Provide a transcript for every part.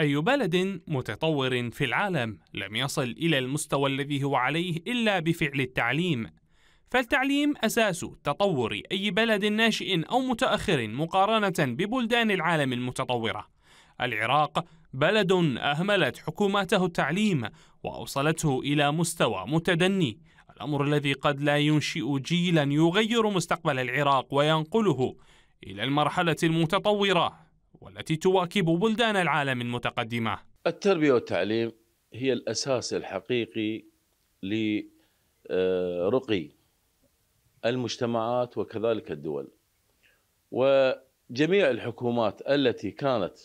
أي بلد متطور في العالم لم يصل إلى المستوى الذي هو عليه إلا بفعل التعليم فالتعليم أساس تطور أي بلد ناشئ أو متأخر مقارنة ببلدان العالم المتطورة العراق بلد أهملت حكوماته التعليم وأوصلته إلى مستوى متدني الأمر الذي قد لا ينشئ جيلا يغير مستقبل العراق وينقله إلى المرحلة المتطورة والتي تواكب بلدان العالم المتقدمة التربية والتعليم هي الأساس الحقيقي لرقي المجتمعات وكذلك الدول وجميع الحكومات التي كانت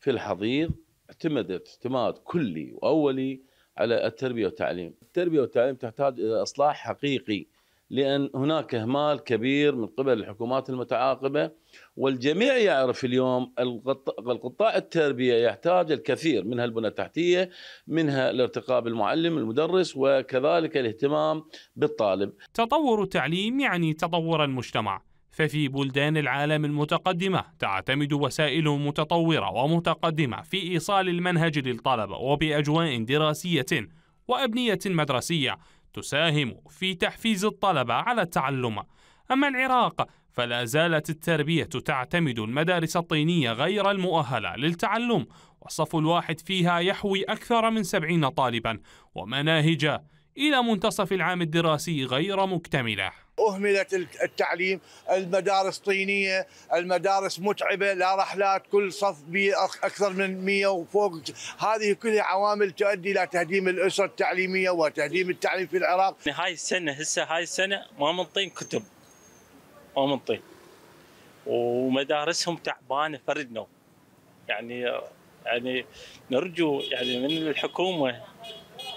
في الحضيض اعتمدت اعتماد كلي وأولي على التربية والتعليم التربية والتعليم تحتاج إلى إصلاح حقيقي لأن هناك إهمال كبير من قبل الحكومات المتعاقبة والجميع يعرف اليوم القطاع التربية يحتاج الكثير منها البنى التحتية منها الارتقاء بالمعلم المدرس وكذلك الاهتمام بالطالب تطور التعليم يعني تطور المجتمع ففي بلدان العالم المتقدمة تعتمد وسائل متطورة ومتقدمة في إيصال المنهج للطلبة وبأجواء دراسية وأبنية مدرسية تساهم في تحفيز الطلبة على التعلم أما العراق فلا زالت التربية تعتمد المدارس الطينية غير المؤهلة للتعلم والصف الواحد فيها يحوي أكثر من سبعين طالبا ومناهج إلى منتصف العام الدراسي غير مكتملة أهملت التعليم المدارس طينية المدارس متعبة لا رحلات كل صف أكثر من 100 وفوق هذه كلها عوامل تؤدي إلى تهديم الأسرة التعليمية وتهديم التعليم في العراق هاي السنة هسه هاي السنة ما منطين كتب ما منطين ومدارسهم تعبانة فردنا يعني يعني نرجو يعني من الحكومة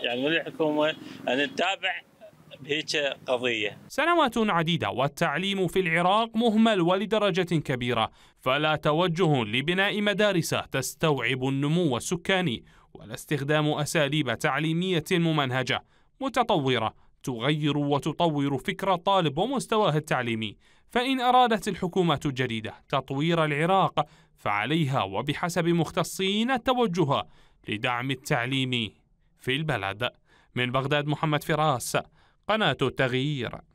يعني من الحكومه ان تتابع بهيك قضيه. سنوات عديده والتعليم في العراق مهمل ولدرجه كبيره، فلا توجه لبناء مدارس تستوعب النمو السكاني، ولا استخدام اساليب تعليميه ممنهجه متطوره تغير وتطور فكر الطالب ومستواه التعليمي. فإن أرادت الحكومة الجديدة تطوير العراق فعليها وبحسب مختصين التوجه لدعم التعليم في البلد من بغداد محمد فراس قناة التغيير